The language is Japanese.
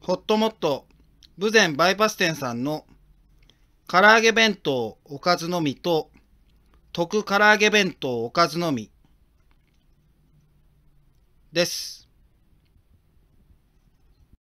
ほっともっと、豊前バイパス店さんの、唐揚げ弁当おかずのみと、特唐揚げ弁当おかずのみです。